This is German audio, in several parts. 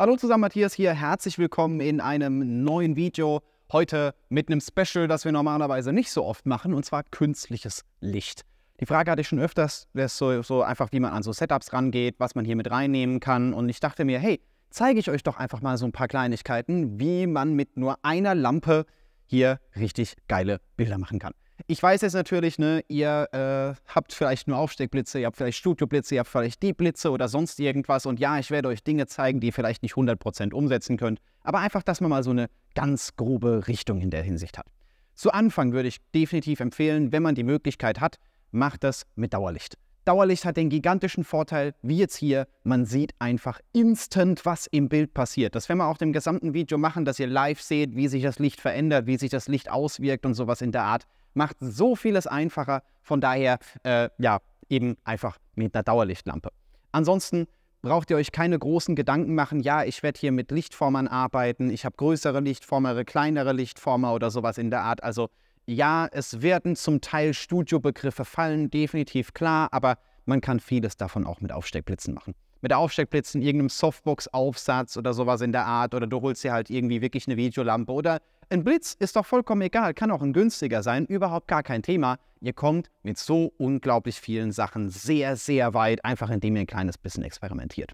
Hallo zusammen, Matthias hier. Herzlich willkommen in einem neuen Video. Heute mit einem Special, das wir normalerweise nicht so oft machen, und zwar künstliches Licht. Die Frage hatte ich schon öfters, das so, so einfach, wie man an so Setups rangeht, was man hier mit reinnehmen kann. Und ich dachte mir, hey, zeige ich euch doch einfach mal so ein paar Kleinigkeiten, wie man mit nur einer Lampe hier richtig geile Bilder machen kann. Ich weiß jetzt natürlich, ne, ihr äh, habt vielleicht nur Aufsteckblitze, ihr habt vielleicht Studioblitze, ihr habt vielleicht die Blitze oder sonst irgendwas. Und ja, ich werde euch Dinge zeigen, die ihr vielleicht nicht 100% umsetzen könnt. Aber einfach, dass man mal so eine ganz grobe Richtung in der Hinsicht hat. Zu Anfang würde ich definitiv empfehlen, wenn man die Möglichkeit hat, macht das mit Dauerlicht. Dauerlicht hat den gigantischen Vorteil, wie jetzt hier, man sieht einfach instant, was im Bild passiert. Das werden wir auch dem gesamten Video machen, dass ihr live seht, wie sich das Licht verändert, wie sich das Licht auswirkt und sowas in der Art macht so vieles einfacher. Von daher, äh, ja, eben einfach mit einer Dauerlichtlampe. Ansonsten braucht ihr euch keine großen Gedanken machen, ja, ich werde hier mit Lichtformern arbeiten, ich habe größere Lichtformer, kleinere Lichtformer oder sowas in der Art. Also ja, es werden zum Teil Studiobegriffe fallen, definitiv klar, aber man kann vieles davon auch mit Aufsteckblitzen machen. Mit Aufsteckblitzen, irgendeinem Softbox-Aufsatz oder sowas in der Art oder du holst dir halt irgendwie wirklich eine Videolampe oder ein Blitz ist doch vollkommen egal, kann auch ein günstiger sein, überhaupt gar kein Thema. Ihr kommt mit so unglaublich vielen Sachen sehr, sehr weit, einfach indem ihr ein kleines bisschen experimentiert.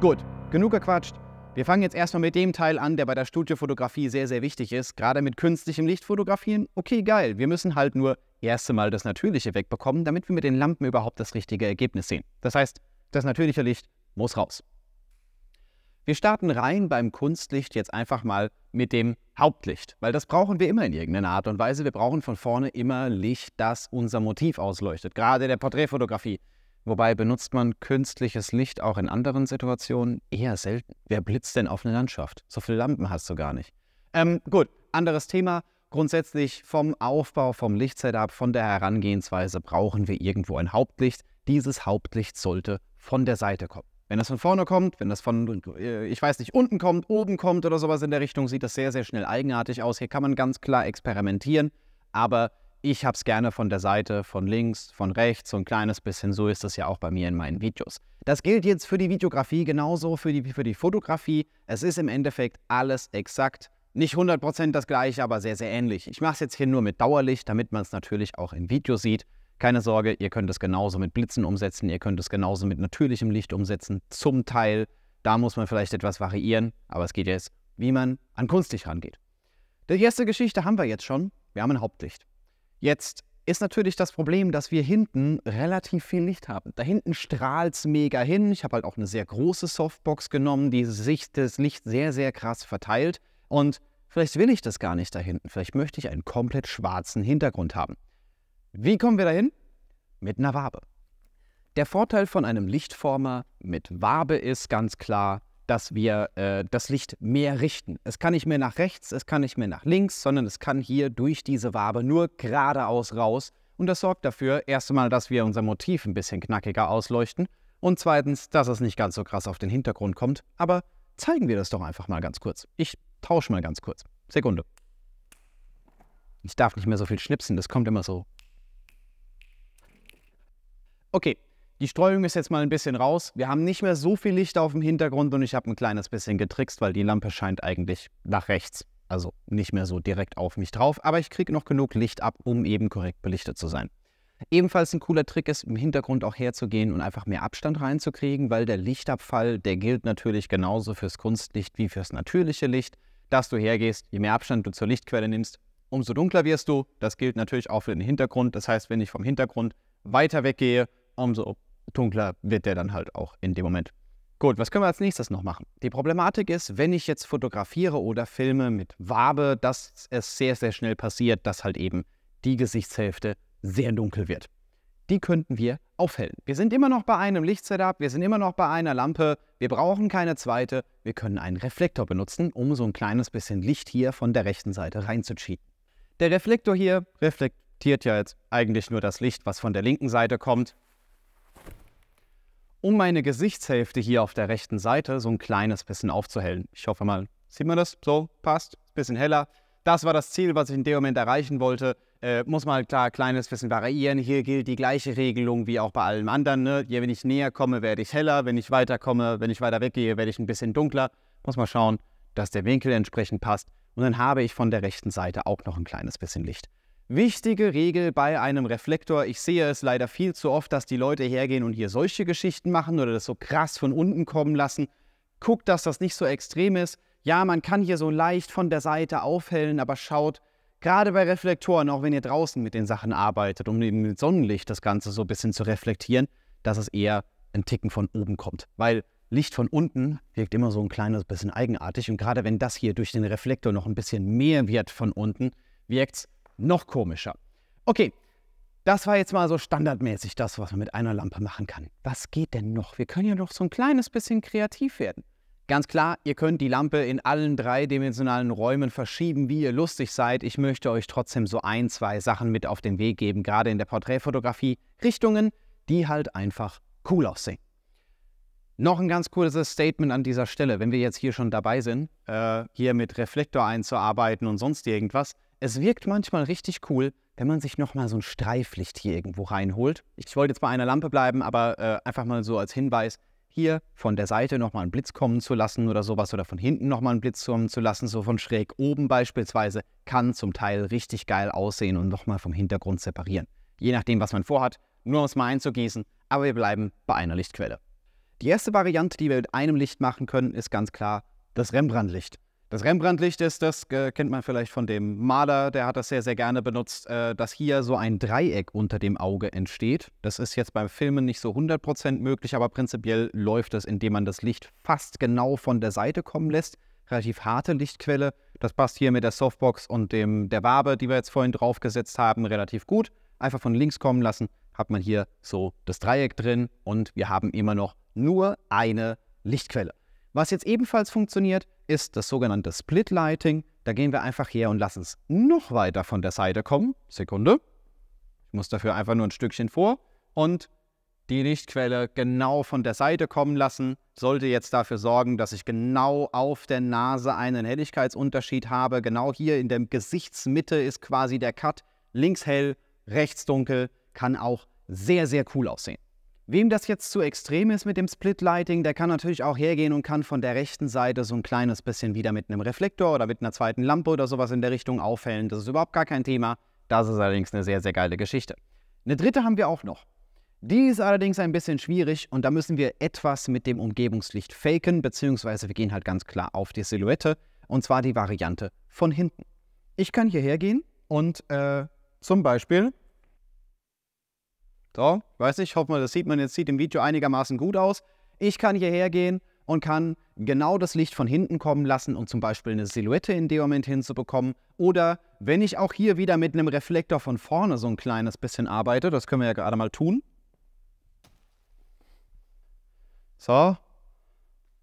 Gut, genug gequatscht. Wir fangen jetzt erstmal mit dem Teil an, der bei der Studiofotografie sehr, sehr wichtig ist, gerade mit künstlichem Licht fotografieren. Okay, geil, wir müssen halt nur erste Mal das natürliche wegbekommen, damit wir mit den Lampen überhaupt das richtige Ergebnis sehen. Das heißt, das natürliche Licht muss raus. Wir starten rein beim Kunstlicht jetzt einfach mal mit dem Hauptlicht, weil das brauchen wir immer in irgendeiner Art und Weise. Wir brauchen von vorne immer Licht, das unser Motiv ausleuchtet, gerade in der Porträtfotografie. Wobei benutzt man künstliches Licht auch in anderen Situationen eher selten. Wer blitzt denn auf eine Landschaft? So viele Lampen hast du gar nicht. Ähm, gut, anderes Thema grundsätzlich vom Aufbau, vom Lichtsetup, von der Herangehensweise brauchen wir irgendwo ein Hauptlicht. Dieses Hauptlicht sollte von der Seite kommen. Wenn das von vorne kommt, wenn das von, äh, ich weiß nicht, unten kommt, oben kommt oder sowas in der Richtung, sieht das sehr, sehr schnell eigenartig aus. Hier kann man ganz klar experimentieren, aber ich habe es gerne von der Seite, von links, von rechts, so ein kleines bisschen. So ist das ja auch bei mir in meinen Videos. Das gilt jetzt für die Videografie genauso, für die, für die Fotografie. Es ist im Endeffekt alles exakt nicht 100% das gleiche, aber sehr, sehr ähnlich. Ich mache es jetzt hier nur mit Dauerlicht, damit man es natürlich auch im Video sieht. Keine Sorge, ihr könnt es genauso mit Blitzen umsetzen, ihr könnt es genauso mit natürlichem Licht umsetzen. Zum Teil, da muss man vielleicht etwas variieren, aber es geht jetzt, wie man an Kunstlicht rangeht. Die erste Geschichte haben wir jetzt schon. Wir haben ein Hauptlicht. Jetzt ist natürlich das Problem, dass wir hinten relativ viel Licht haben. Da hinten strahlt es mega hin. Ich habe halt auch eine sehr große Softbox genommen, die sich das Licht sehr, sehr krass verteilt. Und vielleicht will ich das gar nicht da hinten. Vielleicht möchte ich einen komplett schwarzen Hintergrund haben. Wie kommen wir dahin? Mit einer Wabe. Der Vorteil von einem Lichtformer mit Wabe ist ganz klar, dass wir äh, das Licht mehr richten. Es kann nicht mehr nach rechts, es kann nicht mehr nach links, sondern es kann hier durch diese Wabe nur geradeaus raus. Und das sorgt dafür, erst einmal, dass wir unser Motiv ein bisschen knackiger ausleuchten und zweitens, dass es nicht ganz so krass auf den Hintergrund kommt. Aber zeigen wir das doch einfach mal ganz kurz. Ich tausch mal ganz kurz. Sekunde. Ich darf nicht mehr so viel schnipsen, das kommt immer so. Okay, die Streuung ist jetzt mal ein bisschen raus. Wir haben nicht mehr so viel Licht auf dem Hintergrund und ich habe ein kleines bisschen getrickst, weil die Lampe scheint eigentlich nach rechts. Also nicht mehr so direkt auf mich drauf, aber ich kriege noch genug Licht ab, um eben korrekt belichtet zu sein. Ebenfalls ein cooler Trick ist, im Hintergrund auch herzugehen und einfach mehr Abstand reinzukriegen, weil der Lichtabfall, der gilt natürlich genauso fürs Kunstlicht wie fürs natürliche Licht dass du hergehst, je mehr Abstand du zur Lichtquelle nimmst, umso dunkler wirst du. Das gilt natürlich auch für den Hintergrund. Das heißt, wenn ich vom Hintergrund weiter weggehe, umso dunkler wird der dann halt auch in dem Moment. Gut, was können wir als nächstes noch machen? Die Problematik ist, wenn ich jetzt fotografiere oder filme mit Wabe, dass es sehr, sehr schnell passiert, dass halt eben die Gesichtshälfte sehr dunkel wird die könnten wir aufhellen. Wir sind immer noch bei einem Lichtsetup, wir sind immer noch bei einer Lampe, wir brauchen keine zweite. Wir können einen Reflektor benutzen, um so ein kleines bisschen Licht hier von der rechten Seite reinzuschieben. Der Reflektor hier reflektiert ja jetzt eigentlich nur das Licht, was von der linken Seite kommt. Um meine Gesichtshälfte hier auf der rechten Seite so ein kleines bisschen aufzuhellen. Ich hoffe mal, sieht man das? So, passt. Bisschen heller. Das war das Ziel, was ich in dem Moment erreichen wollte. Äh, muss man halt klar kleines bisschen variieren. Hier gilt die gleiche Regelung wie auch bei allem anderen. Ne? Je, wenn ich näher komme, werde ich heller. Wenn ich weiter komme, wenn ich weiter weggehe, werde ich ein bisschen dunkler. Muss man schauen, dass der Winkel entsprechend passt. Und dann habe ich von der rechten Seite auch noch ein kleines bisschen Licht. Wichtige Regel bei einem Reflektor. Ich sehe es leider viel zu oft, dass die Leute hergehen und hier solche Geschichten machen oder das so krass von unten kommen lassen. Guckt, dass das nicht so extrem ist. Ja, man kann hier so leicht von der Seite aufhellen, aber schaut, Gerade bei Reflektoren, auch wenn ihr draußen mit den Sachen arbeitet, um eben mit Sonnenlicht das Ganze so ein bisschen zu reflektieren, dass es eher ein Ticken von oben kommt. Weil Licht von unten wirkt immer so ein kleines bisschen eigenartig. Und gerade wenn das hier durch den Reflektor noch ein bisschen mehr wird von unten, wirkt es noch komischer. Okay, das war jetzt mal so standardmäßig das, was man mit einer Lampe machen kann. Was geht denn noch? Wir können ja noch so ein kleines bisschen kreativ werden. Ganz klar, ihr könnt die Lampe in allen dreidimensionalen Räumen verschieben, wie ihr lustig seid. Ich möchte euch trotzdem so ein, zwei Sachen mit auf den Weg geben, gerade in der Porträtfotografie. Richtungen, die halt einfach cool aussehen. Noch ein ganz cooles Statement an dieser Stelle, wenn wir jetzt hier schon dabei sind, äh, hier mit Reflektor einzuarbeiten und sonst irgendwas. Es wirkt manchmal richtig cool, wenn man sich nochmal so ein Streiflicht hier irgendwo reinholt. Ich wollte jetzt bei einer Lampe bleiben, aber äh, einfach mal so als Hinweis, hier von der Seite nochmal einen Blitz kommen zu lassen oder sowas oder von hinten nochmal einen Blitz kommen zu lassen, so von schräg oben beispielsweise, kann zum Teil richtig geil aussehen und nochmal vom Hintergrund separieren. Je nachdem, was man vorhat, nur um es mal einzugießen, aber wir bleiben bei einer Lichtquelle. Die erste Variante, die wir mit einem Licht machen können, ist ganz klar das Rembrandt-Licht. Das Rembrandt-Licht ist das, äh, kennt man vielleicht von dem Maler, der hat das sehr, sehr gerne benutzt, äh, dass hier so ein Dreieck unter dem Auge entsteht. Das ist jetzt beim Filmen nicht so 100% möglich, aber prinzipiell läuft das, indem man das Licht fast genau von der Seite kommen lässt. Relativ harte Lichtquelle. Das passt hier mit der Softbox und dem, der Wabe, die wir jetzt vorhin draufgesetzt haben, relativ gut. Einfach von links kommen lassen, hat man hier so das Dreieck drin und wir haben immer noch nur eine Lichtquelle. Was jetzt ebenfalls funktioniert, ist das sogenannte Split Lighting. Da gehen wir einfach her und lassen es noch weiter von der Seite kommen. Sekunde. Ich muss dafür einfach nur ein Stückchen vor und die Lichtquelle genau von der Seite kommen lassen. Sollte jetzt dafür sorgen, dass ich genau auf der Nase einen Helligkeitsunterschied habe. Genau hier in der Gesichtsmitte ist quasi der Cut. Links hell, rechts dunkel. Kann auch sehr, sehr cool aussehen. Wem das jetzt zu extrem ist mit dem Split Lighting, der kann natürlich auch hergehen und kann von der rechten Seite so ein kleines bisschen wieder mit einem Reflektor oder mit einer zweiten Lampe oder sowas in der Richtung aufhellen. Das ist überhaupt gar kein Thema. Das ist allerdings eine sehr, sehr geile Geschichte. Eine dritte haben wir auch noch. Die ist allerdings ein bisschen schwierig und da müssen wir etwas mit dem Umgebungslicht faken, beziehungsweise wir gehen halt ganz klar auf die Silhouette und zwar die Variante von hinten. Ich kann hierher gehen und äh, zum Beispiel so, weiß nicht, ich hoffe mal, das sieht man jetzt, sieht im Video einigermaßen gut aus. Ich kann hierher gehen und kann genau das Licht von hinten kommen lassen, um zum Beispiel eine Silhouette in dem Moment hinzubekommen. Oder wenn ich auch hier wieder mit einem Reflektor von vorne so ein kleines bisschen arbeite, das können wir ja gerade mal tun. So,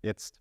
jetzt.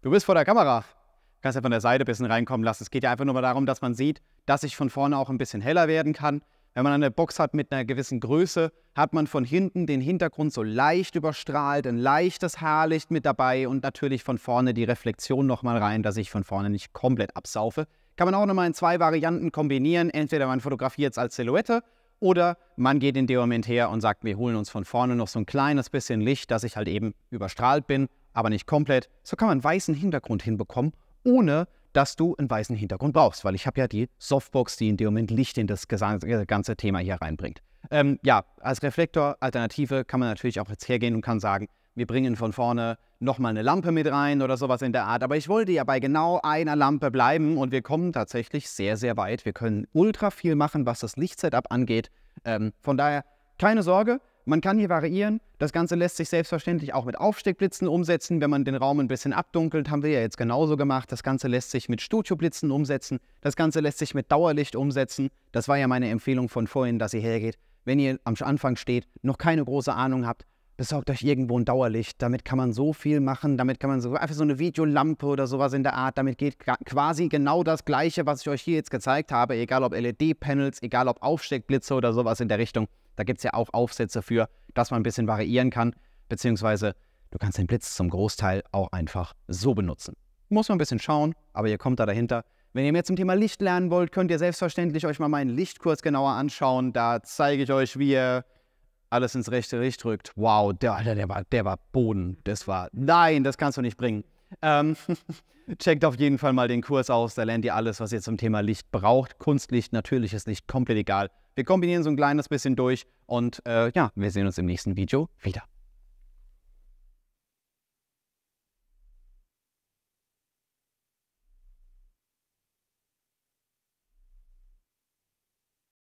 Du bist vor der Kamera. Du kannst ja von der Seite ein bisschen reinkommen lassen. Es geht ja einfach nur mal darum, dass man sieht, dass ich von vorne auch ein bisschen heller werden kann. Wenn man eine Box hat mit einer gewissen Größe, hat man von hinten den Hintergrund so leicht überstrahlt, ein leichtes Haarlicht mit dabei und natürlich von vorne die Reflexion nochmal rein, dass ich von vorne nicht komplett absaufe. Kann man auch nochmal in zwei Varianten kombinieren. Entweder man fotografiert es als Silhouette oder man geht in dem Moment her und sagt, wir holen uns von vorne noch so ein kleines bisschen Licht, dass ich halt eben überstrahlt bin, aber nicht komplett. So kann man einen weißen Hintergrund hinbekommen, ohne dass du einen weißen Hintergrund brauchst, weil ich habe ja die Softbox, die in dem Moment Licht in das äh, ganze Thema hier reinbringt. Ähm, ja, als Reflektor-Alternative kann man natürlich auch jetzt hergehen und kann sagen, wir bringen von vorne nochmal eine Lampe mit rein oder sowas in der Art. Aber ich wollte ja bei genau einer Lampe bleiben und wir kommen tatsächlich sehr, sehr weit. Wir können ultra viel machen, was das Lichtsetup angeht. Ähm, von daher keine Sorge, man kann hier variieren. Das Ganze lässt sich selbstverständlich auch mit Aufsteckblitzen umsetzen. Wenn man den Raum ein bisschen abdunkelt, haben wir ja jetzt genauso gemacht. Das Ganze lässt sich mit Studioblitzen umsetzen. Das Ganze lässt sich mit Dauerlicht umsetzen. Das war ja meine Empfehlung von vorhin, dass ihr hergeht, wenn ihr am Anfang steht, noch keine große Ahnung habt, besorgt euch irgendwo ein Dauerlicht. Damit kann man so viel machen. Damit kann man so einfach so eine Videolampe oder sowas in der Art. Damit geht quasi genau das Gleiche, was ich euch hier jetzt gezeigt habe. Egal ob LED-Panels, egal ob Aufsteckblitze oder sowas in der Richtung. Da gibt es ja auch Aufsätze für, dass man ein bisschen variieren kann. Beziehungsweise du kannst den Blitz zum Großteil auch einfach so benutzen. Muss man ein bisschen schauen, aber ihr kommt da dahinter. Wenn ihr mehr zum Thema Licht lernen wollt, könnt ihr selbstverständlich euch mal meinen Lichtkurs genauer anschauen. Da zeige ich euch, wie ihr alles ins rechte Licht rückt. Wow, der Alter, der war, der war Boden. Das war, nein, das kannst du nicht bringen. Ähm, checkt auf jeden Fall mal den Kurs aus. Da lernt ihr alles, was ihr zum Thema Licht braucht. Kunstlicht, natürliches Licht, komplett egal. Wir kombinieren so ein kleines bisschen durch und äh, ja, wir sehen uns im nächsten Video wieder.